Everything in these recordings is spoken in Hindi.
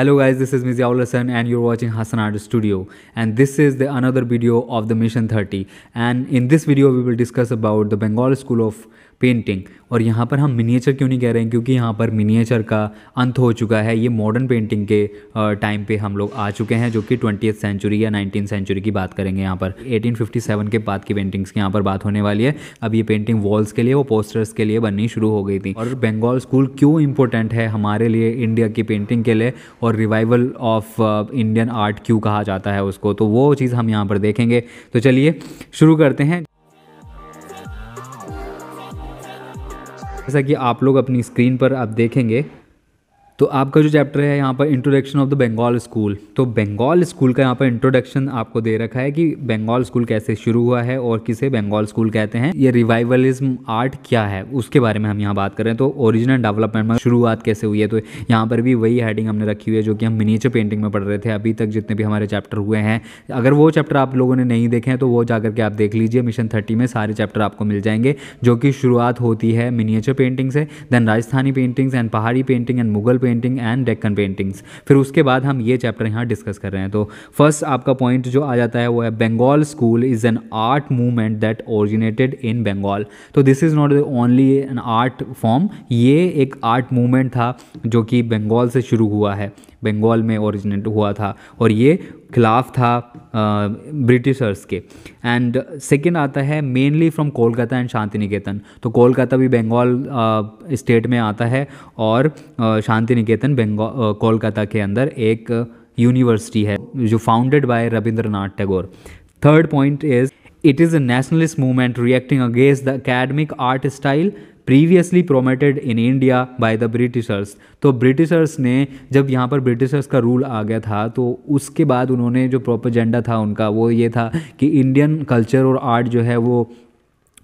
Hello guys, this is Miziaul Hassan and you're watching Hassan Art Studio and this is the another video of the Mission 30 and in this video we will discuss about the Bengal School of painting और यहाँ पर हम मिनिएचर क्यों नहीं कह रहे हैं क्योंकि यहाँ पर मिनिएचर का अंत हो चुका है ये मॉडर्न पेंटिंग के टाइम पे हम लोग आ चुके हैं जो कि ट्वेंटी सेंचुरी या नाइनटीन सेंचुरी की बात करेंगे यहाँ पर 1857 के बाद की पेंटिंग्स की यहाँ पर बात होने वाली है अब ये पेंटिंग वॉल्स के लिए वो पोस्टर्स के लिए बननी शुरू हो गई थी और बंगाल स्कूल क्यों इंपॉर्टेंट है हमारे लिए इंडिया की पेंटिंग के लिए और रिवाइवल ऑफ इंडियन आर्ट क्यों कहा जाता है उसको तो वो चीज़ हम यहाँ पर देखेंगे तो चलिए शुरू करते हैं जैसा कि आप लोग अपनी स्क्रीन पर आप देखेंगे तो आपका जो चैप्टर है यहाँ पर introduction of the Bengal school तो बंगाल स्कूल का यहाँ पर इंट्रोडक्शन आपको दे रखा है कि बंगाल स्कूल कैसे शुरू हुआ है और किसे बंगाल स्कूल कहते हैं ये रिवाइवलिज्म आर्ट क्या है उसके बारे में हम यहाँ बात करें तो ओरिजिनल डेवलपमेंट में शुरुआत कैसे हुई है तो यहाँ पर भी वही हेडिंग हमने रखी हुई है जो कि हम मिनीचर पेंटिंग में पढ़ रहे थे अभी तक जितने भी हमारे चैप्टर हुए हैं अगर वो चैप्टर आप लोगों ने नहीं देखे हैं तो वो जाकर के आप देख लीजिए मिशन थर्टी में सारे चैप्टर आपको मिल जाएंगे जो कि शुरुआत होती है मिनीचर पेंटिंग से then Rajasthani paintings and Pahari painting and Mughal painting painting and Deccan paintings फिर उसके बाद हम ये चैप्टर यहाँ डिस्कस कर रहे हैं तो फर्स्ट आपका पॉइंट जो आ जाता है वो है Bengal school is an art movement that originated in Bengal तो this is not only an art form ये एक आर्ट मूवमेंट था जो कि बंगाल से शुरू हुआ है बंगाल में ओरिजिनेट हुआ था और ये खिलाफ था ब्रिटिशर्स के एंड सेकेंड आता है mainly from Kolkata and Shantiniketan तो कोलकाता भी बंगाल स्टेट में आता है और शांति निकेतन बंगाल कोलकाता के अंदर एक यूनिवर्सिटी है जो founded by Rabindranath Tagore third point is it is a nationalist movement reacting against the academic art style previously promoted in India by the Britishers तो ब्रिटिशर्स ने जब यहाँ पर ब्रिटिशर्स का रूल आ गया था तो उसके बाद उन्होंने जो प्रोपोजेंडा था उनका वो ये था कि इंडियन कल्चर और आर्ट जो है वो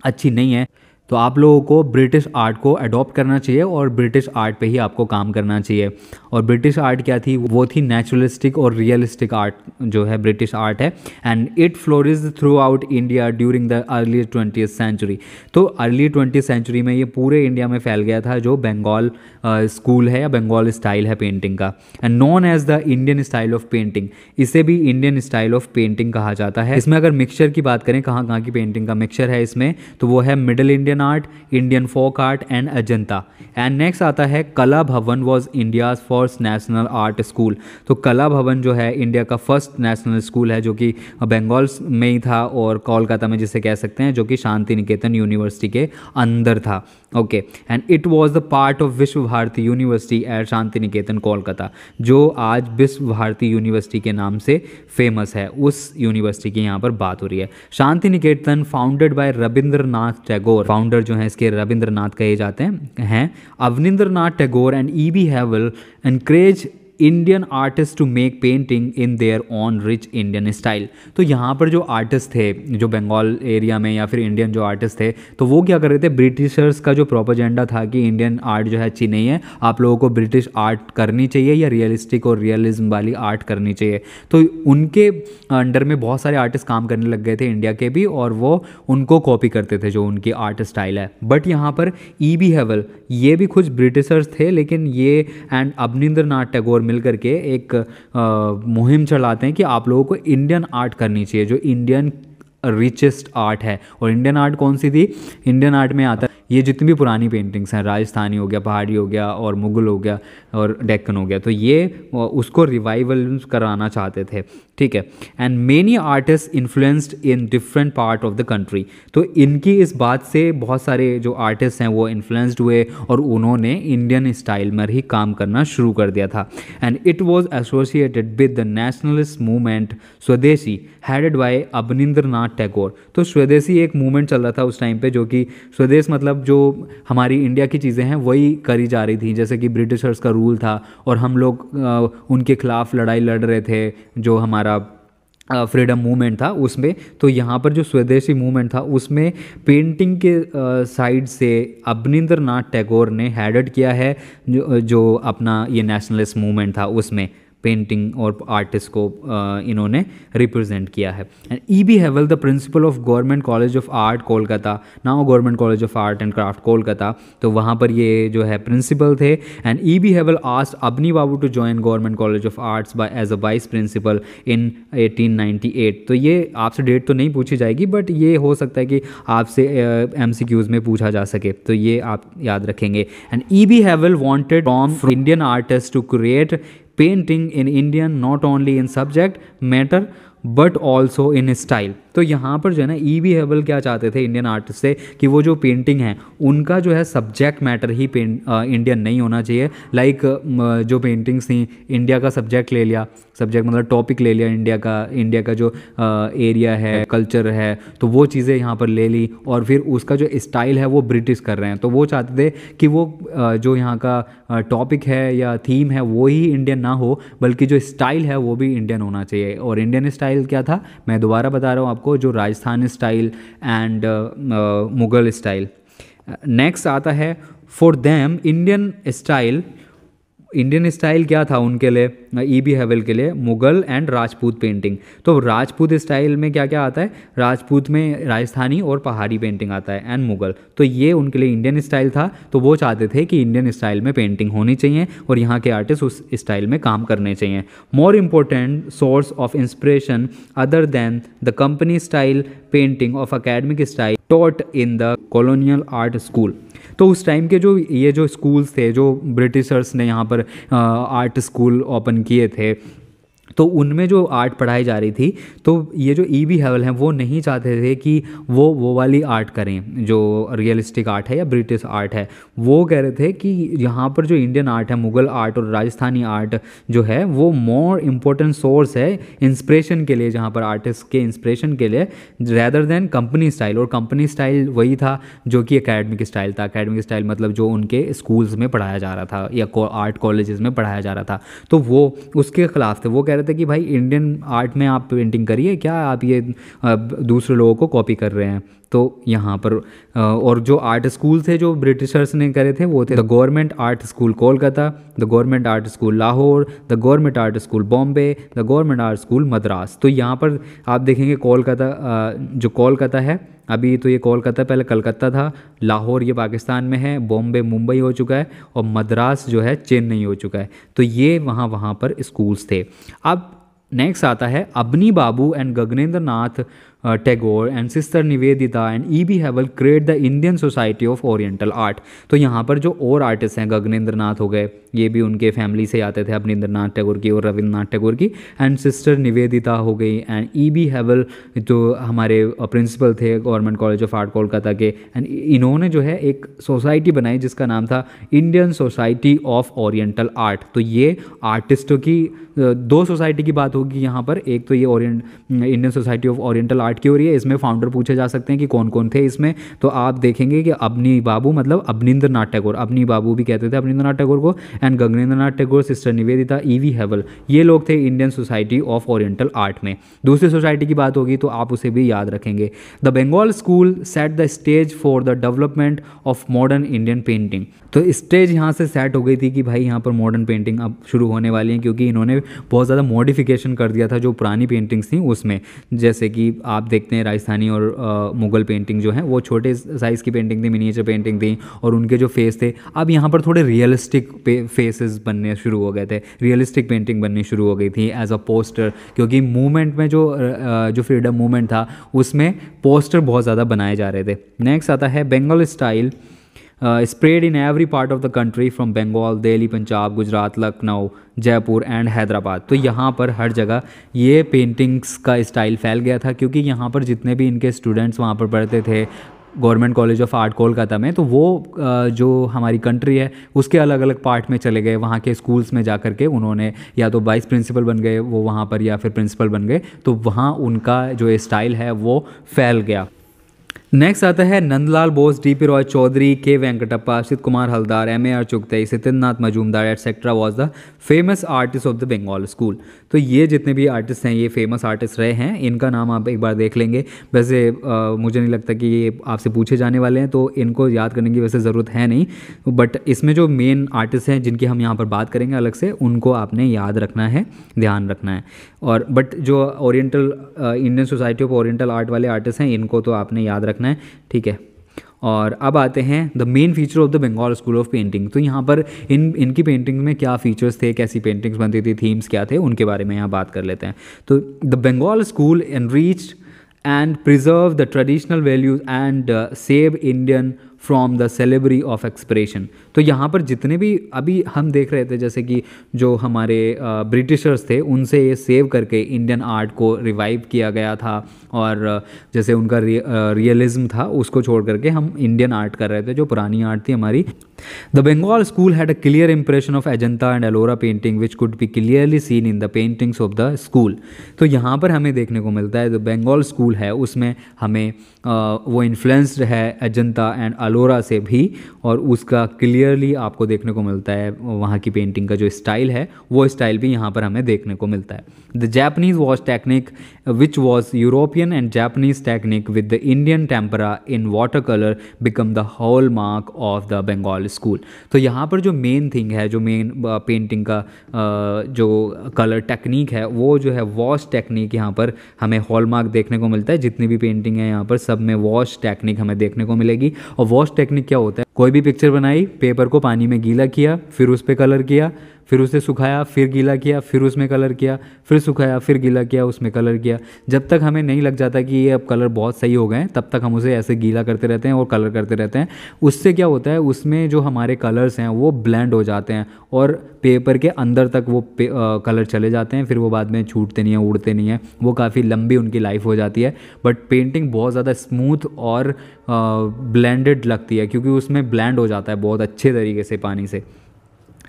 अच्छी नहीं है तो आप लोगों को ब्रिटिश आर्ट को अडॉप्ट करना चाहिए और ब्रिटिश आर्ट पे ही आपको काम करना चाहिए और ब्रिटिश आर्ट क्या थी वो थी नेचुरलिस्टिक और रियलिस्टिक आर्ट जो है ब्रिटिश आर्ट है and it flourishes throughout India during the early twenty century तो अर्ली ट्वेंटी सेंचुरी में ये पूरे इंडिया में फैल गया था जो बंगाल स्कूल है या बंगाल स्टाइल है पेंटिंग का and known as the Indian style of painting इसे भी इंडियन स्टाइल ऑफ पेंटिंग कहा जाता है इसमें अगर मिक्सचर की बात करें कहाँ कहाँ की पेंटिंग का मिक्सचर है इसमें तो वो है middle Indian Indian art Indian folk art and Ajanta and next आता है Kala Bhavan was India first national art school तो कला भवन जो है इंडिया का फर्स्ट नेशनल स्कूल है जो कि बंगाल में ही था और कोलकाता में जिसे कह सकते हैं जो कि शांति निकेतन यूनिवर्सिटी के अंदर था okay and it was the part of Vishwa Bharati university at Shantiniketan Kolkata जो आज विश्व भारती यूनिवर्सिटी के नाम से फेमस है उस यूनिवर्सिटी की यहाँ पर बात हो रही है Shantiniketan founded by Rabindranath Tagore found founder जो हैं इसके रविंद्रनाथ कहे जाते हैं हैं Tagore and E B Havell encourage Indian artist to make painting in their own rich Indian style तो यहाँ पर जो आर्टिस्ट थे जो बंगाल एरिया में या फिर इंडियन जो आर्टिस्ट थे तो वो क्या कर रहे थे ब्रिटिशर्स का जो प्रोपोजेंडा था कि इंडियन आर्ट जो है अच्छी नहीं है आप लोगों को ब्रिटिश आर्ट करनी चाहिए या रियलिस्टिक और रियलिज्म वाली आर्ट करनी चाहिए तो उनके अंडर में बहुत सारे आर्टिस्ट काम करने लग गए थे इंडिया के भी और वो उनको कॉपी करते थे जो उनकी आर्ट स्टाइल है बट यहाँ पर ई बी हैवल ये भी कुछ ब्रिटिशर्स थे लेकिन ये एंड अबनिंद्र नाथ टैगोर मिल करके एक मुहिम चलाते हैं कि आप लोगों को इंडियन आर्ट करनी चाहिए जो इंडियन रिचेस्ट आर्ट है और इंडियन आर्ट कौन सी थी इंडियन आर्ट में आता है ये जितनी भी पुरानी पेंटिंग्स हैं राजस्थानी हो गया पहाड़ी हो गया और मुग़ल हो गया और डेक्कन हो गया तो ये उसको रिवाइवल कराना चाहते थे ठीक है and many artist influenced in different part of the country तो इनकी इस बात से बहुत सारे जो आर्टिस्ट हैं वो इन्फ्लुएंस्ड हुए और उन्होंने इंडियन स्टाइल में ही काम करना शुरू कर दिया था and it was associated with the nationalist movement Swadeshi headed by Abanindra Tagore तो स्वदेशी एक मूवमेंट चल रहा था उस टाइम पर जो कि स्वदेश मतलब मतलब जो हमारी इंडिया की चीज़ें हैं वही करी जा रही थी जैसे कि ब्रिटिशर्स का रूल था और हम लोग उनके खिलाफ लड़ाई लड़ रहे थे जो हमारा फ्रीडम मूवमेंट था उसमें तो यहाँ पर जो स्वदेशी मूवमेंट था उसमें पेंटिंग के साइड से अबनिंद्र नाथ टैगोर ने हैडट किया है जो जो अपना ये नेशनलिस्ट मूवमेंट था उसमें पेंटिंग और आर्टिस्ट को uh, इन्होंने रिप्रेजेंट किया है and E B Havell the principal of government college of art Kolkata now government college of art and craft Kolkata तो वहाँ पर ये जो है प्रिंसिपल थे and E B Havell asked Abani Babu to join government college of arts by as a vice principal in eight तो ये आपसे डेट तो नहीं पूछी जाएगी बट ये हो सकता है कि आपसे एम uh, में पूछा जा सके तो ये आप याद रखेंगे and E B Havell wanted from Indian artist to create painting in Indian not only in subject matter but also in style. तो यहाँ पर जो है ना ई वी हेबल क्या चाहते थे इंडियन आर्टिस्ट से कि वो जो पेंटिंग है उनका जो है सब्जेक्ट मैटर ही इंडियन नहीं होना चाहिए लाइक जो पेंटिंग्स थी इंडिया का सब्जेक्ट ले लिया सब्जेक्ट मतलब टॉपिक ले लिया इंडिया का इंडिया का जो एरिया है कल्चर है तो वो चीज़ें यहाँ पर ले ली और फिर उसका जो स्टाइल है वो ब्रिटिश कर रहे हैं तो वो चाहते थे कि वो जो यहाँ का टॉपिक है या थीम है वो ही इंडियन ना हो बल्कि जो स्टाइल है वो भी इंडियन होना चाहिए और इंडियन स्टाइल क्या था मैं दोबारा बता रहा हूँ आपको आपको जो Rajasthan style and uh, uh, Mughal style next uh, आता है for them Indian style Indian style क्या था उनके लिए ई बी हेवल के लिए मुगल एंड राजपूत पेंटिंग तो राजपूत स्टाइल में क्या क्या आता है राजपूत में राजस्थानी और पहाड़ी पेंटिंग आता है एंड मुगल तो ये उनके लिए इंडियन स्टाइल था तो वो चाहते थे कि इंडियन स्टाइल में पेंटिंग होनी चाहिए और यहाँ के आर्टिस्ट उस स्टाइल में काम करने चाहिए more important source of inspiration other than the company style painting of academic style taught in the colonial art school तो उस टाइम के जो ये जो स्कूल्स थे जो ब्रिटिशर्स ने यहाँ पर आर्ट स्कूल ओपन किए थे तो उनमें जो आर्ट पढ़ाई जा रही थी तो ये जो ई बी हैवल हैं वो नहीं चाहते थे कि वो वो वाली आर्ट करें जो रियलिस्टिक आर्ट है या ब्रिटिश आर्ट है वो कह रहे थे कि यहाँ पर जो इंडियन आर्ट है मुगल आर्ट और राजस्थानी आर्ट जो है वो मोर इम्पोर्टेंट सोर्स है इंस्परेशन के लिए जहाँ पर आर्टिस्ट के इंस्परेशन के लिए रैदर देन कंपनी स्टाइल और कंपनी स्टाइल वही था जो कि अकेडमिक स्टाइल था अकेडमिक स्टाइल मतलब जो उनके स्कूल्स में पढ़ाया जा रहा था या आर्ट कॉलेज में पढ़ाया जा रहा था तो वो उसके खिलाफ थे वो कह रहे थे कि भाई इंडियन आर्ट में आप पेंटिंग करिए क्या आप ये दूसरे लोगों को कॉपी कर रहे हैं तो यहाँ पर और जो आर्ट स्कूल थे जो ब्रिटिशर्स ने करे थे वो थे the government art school Kolkata the government art school Lahore the government art school Bombay the government art school Madras तो यहाँ पर आप देखेंगे कोलकाता जो कोलकाता है अभी तो ये कोलकाता पहले कलकत्ता था लाहौर ये पाकिस्तान में है बॉम्बे मुंबई हो चुका है और मद्रास जो है चेन्नई हो चुका है तो ये वहाँ वहाँ पर स्कूल्स थे अब नेक्स्ट आता है Abani Babu and Gaganendra Nath uh, Tagore and sister Nivedita and E B Havell create the Indian society of oriental art तो यहाँ पर जो और आर्टिस्ट हैं गगनेंद्र नाथ हो गए ये भी उनके फैमिली से आते थे अपनिंद्र नाथ टैगोर की और रविन्द्रनाथ टैगोर की एंड सिस्टर निवेदिता हो गई एंड ई बी हैवल जो हमारे प्रिंसिपल uh, थे government college of art Kolkata के एंड इन्होंने जो है एक सोसाइटी बनाई जिसका नाम था Indian society of oriental art तो ये आर्टिस्टों की uh, दो सोसाइटी की बात होगी यहाँ पर एक तो ये Indian society of oriental art start की हो रही है इसमें फाउंडर पूछे जा सकते हैं कि कौन कौन थे इसमें तो आप देखेंगे कि अबनी बाबू मतलब अबनिंद्र नाथ टैगोर अबनी बाबू भी कहते थे अबनिंद्र नाथ टैगोर को and Gaganendra Nath Tagore sister Nivedita E V Havell ये लोग थे Indian society of oriental art में दूसरी सोसाइटी की बात होगी तो आप उसे भी याद रखेंगे the Bengal school set the stage for the development of modern Indian painting तो स्टेज यहाँ से सेट हो गई थी कि भाई यहाँ पर मॉडर्न पेंटिंग अब शुरू होने वाली है क्योंकि इन्होंने बहुत ज़्यादा मॉडिफिकेशन कर दिया था जो पुरानी पेंटिंग्स थी उसमें जैसे कि आप देखते हैं राजस्थानी और मुगल पेंटिंग जो है वो छोटे साइज़ की पेंटिंग थी मिनिएचर पेंटिंग थी और उनके जो फेस थे अब यहाँ पर थोड़े रियलिस्टिक फेसेस बनने शुरू हो गए थे रियलिस्टिक पेंटिंग बननी शुरू हो गई थी एज अ पोस्टर क्योंकि मूवमेंट में जो जो फ्रीडम मूवमेंट था उसमें पोस्टर बहुत ज़्यादा बनाए जा रहे थे नेक्स्ट आता है Bengal style spread in every part of the country from Bengal Delhi Punjab Gujarat Lucknow Jaipur and Hyderabad तो यहाँ पर हर जगह ये पेंटिंग्स का स्टाइल फैल गया था क्योंकि यहाँ पर जितने भी इनके स्टूडेंट्स वहाँ पर पढ़ते थे government college of art Kolkata में तो वो uh, जो हमारी कंट्री है उसके अलग अलग पार्ट में चले गए वहाँ के स्कूल्स में जा के उन्होंने या तो वाइस प्रिंसिपल बन गए वो वहाँ पर या फिर प्रिंसिपल बन गए तो वहाँ उनका जो स्टाइल है वो फैल गया नेक्स्ट आता है Nandalal Bose D P Roy Chowdhury K Venkatappa Arshit Kumar Haldar M A R Chughtai Satyanath Majumdar etcetera was the famous artist of the Bengal school तो ये जितने भी आर्टिस्ट हैं ये फेमस आर्टिस्ट रहे हैं इनका नाम आप एक बार देख लेंगे वैसे आ, मुझे नहीं लगता कि ये आपसे पूछे जाने वाले हैं तो इनको याद करने की वैसे ज़रूरत है नहीं बट इसमें जो मेन आर्टिस्ट हैं जिनकी हम यहाँ पर बात करेंगे अलग से उनको आपने याद रखना है ध्यान रखना है और बट जो oriental Indian society of oriental art वाले आर्टिस्ट हैं इनको तो आपने याद रखना है ठीक है और अब आते हैं the main feature of the Bengal school of painting तो यहाँ पर इन इनकी पेंटिंग में क्या फीचर्स थे कैसी पेंटिंग्स बनती थी थीम्स क्या थे उनके बारे में यहाँ बात कर लेते हैं तो the Bengal school an and preserve the traditional values and save Indian from the slavery of expression तो यहाँ पर जितने भी अभी हम देख रहे थे जैसे कि जो हमारे ब्रिटिशर्स थे उनसे ये सेव करके इंडियन आर्ट को रिवाइव किया गया था और जैसे उनका रियलिज्म था उसको छोड़ करके हम इंडियन आर्ट कर रहे थे जो पुरानी आर्ट थी हमारी the Bengal school had a clear impression of Ajanta and Ellora painting which could be clearly seen in the paintings of the school तो यहाँ पर हमें देखने को मिलता है जो बंगाल स्कूल है उसमें हमें आ, वो इन्फ्लुएंस्ड है एजेंता एंड अलोरा से भी और उसका क्लियरली आपको देखने को मिलता है वहाँ की पेंटिंग का जो स्टाइल है वो स्टाइल भी यहाँ पर हमें देखने को मिलता है the Japanese wash technique which was European and Japanese technique with the Indian tempera in water colour become the hallmark of the Bengal school तो यहाँ पर जो मेन थिंग है जो मेन पेंटिंग uh, का uh, जो कलर टेक्निक है वो जो है वॉश टेक्निक यहाँ पर हमें हॉलमार्क देखने को मिलता है जितनी भी पेंटिंग है यहाँ पर सब में वॉश टेक्निक हमें देखने को मिलेगी और वॉश टेक्निक क्या होता है कोई भी पिक्चर बनाई पेपर को पानी में गीला किया फिर उस पर कलर किया फिर उसे सुखाया फिर गीला किया फिर उसमें कलर किया फिर सुखाया फिर गीला किया उसमें कलर किया जब तक हमें नहीं लग जाता कि ये अब कलर बहुत सही हो गए हैं तब तक हम उसे ऐसे गीला करते रहते हैं और कलर करते रहते हैं उससे क्या होता है उसमें जो हमारे कलर्स हैं वो ब्लेंड हो जाते हैं और पेपर के अंदर तक वो आ, कलर चले जाते हैं फिर वो बाद में छूटते नहीं हैं उड़ते नहीं हैं वो काफ़ी लंबी उनकी लाइफ हो जाती है बट पेंटिंग बहुत ज़्यादा स्मूथ और ब्लेंडेड लगती है क्योंकि उसमें ब्लेंड हो जाता है बहुत अच्छे तरीके से पानी से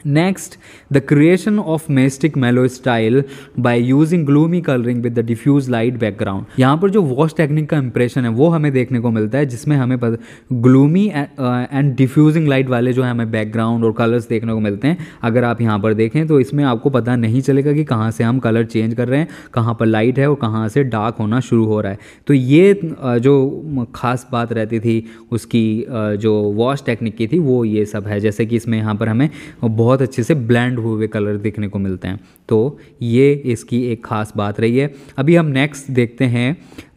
Next, the creation of mystic mellow style by using gloomy coloring with the diffuse light background. यहाँ पर जो वॉश टेक्निक का इंप्रेशन है वो हमें देखने को मिलता है जिसमें हमें ग्लूमी एंड डिफ्यूजिंग लाइट वाले जो है हमें बैकग्राउंड और कलर्स देखने को मिलते हैं अगर आप यहाँ पर देखें तो इसमें आपको पता नहीं चलेगा कि कहाँ से हम कलर चेंज कर रहे हैं कहाँ पर लाइट है और कहाँ से डार्क होना शुरू हो रहा है तो ये uh, जो ख़ास बात रहती थी उसकी uh, जो वॉश टेक्निक की थी वो ये सब है जैसे कि इसमें यहाँ पर हमें बहुत बहुत अच्छे से ब्लेंड हुए हुए कलर देखने को मिलते हैं तो ये इसकी एक खास बात रही है अभी हम नेक्स्ट देखते हैं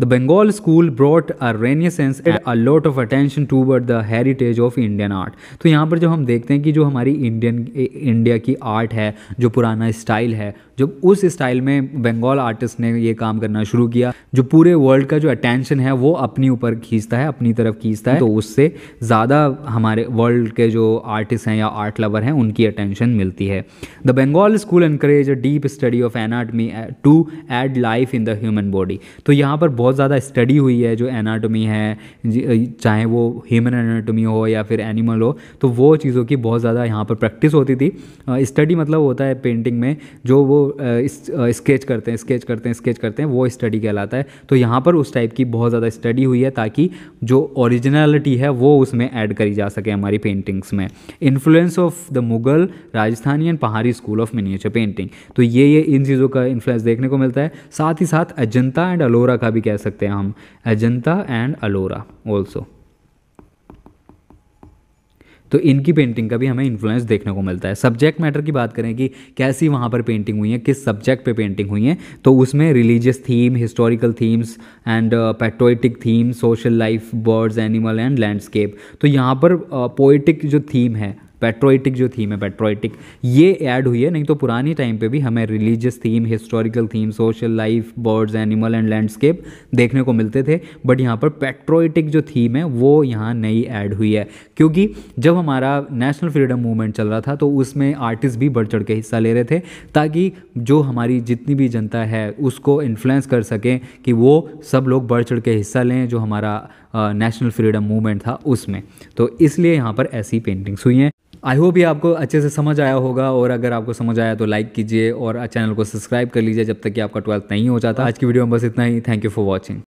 the Bengal school brought a renaissance and a lot of attention toward the heritage of Indian art तो यहाँ पर जो हम देखते हैं कि जो हमारी इंडियन इंडिया की आर्ट है जो पुराना स्टाइल है जो उस स्टाइल में बंगाल आर्टिस्ट ने ये काम करना शुरू किया जो पूरे वर्ल्ड का जो अटेंशन है वो अपनी ऊपर खींचता है अपनी तरफ खींचता है तो उससे ज़्यादा हमारे वर्ल्ड के जो आर्टिस्ट हैं या आर्ट लवर हैं उनकी अटेंशन अटेंशन मिलती है the Bengal school increase a deep study of anatomy to add life in the human body तो यहाँ पर बहुत ज़्यादा स्टडी हुई है जो एनाटमी है चाहे वो ह्यूमन एनाटमी हो या फिर एनिमल हो तो वो चीज़ों की बहुत ज़्यादा यहाँ पर प्रैक्टिस होती थी स्टडी मतलब होता है पेंटिंग में जो वो स्केच करते हैं स्केच करते हैं स्केच करते हैं वो स्टडी कहलाता है तो यहाँ पर उस टाइप की बहुत ज़्यादा स्टडी हुई है ताकि जो ओरिजिनलिटी है वो उसमें ऐड करी जा सके हमारी पेंटिंग्स में influence of the Mughal Rajasthanian Pahari school of miniature painting तो ये ये इन चीज़ों का इन्फ्लुएंस देखने को मिलता है साथ ही साथ अजंता एंड अलोरा का भी कह सकते हैं हम अजंता एंड अलोरा ऑल्सो तो इनकी पेंटिंग का भी हमें इन्फ्लुएंस देखने को मिलता है सब्जेक्ट मैटर की बात करें कि कैसी वहाँ पर पेंटिंग हुई है किस सब्जेक्ट पे पेंटिंग हुई है तो उसमें religious theme historical themes and patriotic theme social life birds animal and landscape तो यहाँ पर पोइटिक uh, जो थीम है पेट्रोइटिक जो थीम है पेट्रोइटिक ये ऐड हुई है नहीं तो पुरानी टाइम पे भी हमें religious theme historical theme social life birds animal and landscape देखने को मिलते थे बट यहाँ पर पेट्रोइटिक जो थीम है वो यहाँ नई ऐड हुई है क्योंकि जब हमारा नेशनल फ्रीडम मूवमेंट चल रहा था तो उसमें आर्टिस्ट भी बढ़ चढ़ के हिस्सा ले रहे थे ताकि जो हमारी जितनी भी जनता है उसको इन्फ्लुएंस कर सकें कि वो सब लोग बढ़ चढ़ के हिस्सा लें जो हमारा नेशनल फ्रीडम मूवमेंट था उसमें तो इसलिए यहाँ पर ऐसी पेंटिंग्स हुई हैं आई होप ये आपको अच्छे से समझ आया होगा और अगर आपको समझ आया तो लाइक कीजिए और चैनल को सब्सक्राइब कर लीजिए जब तक कि आपका ट्वेल्थ नहीं हो जाता आज की वीडियो में बस इतना ही थैंक यू फॉर वॉचिंग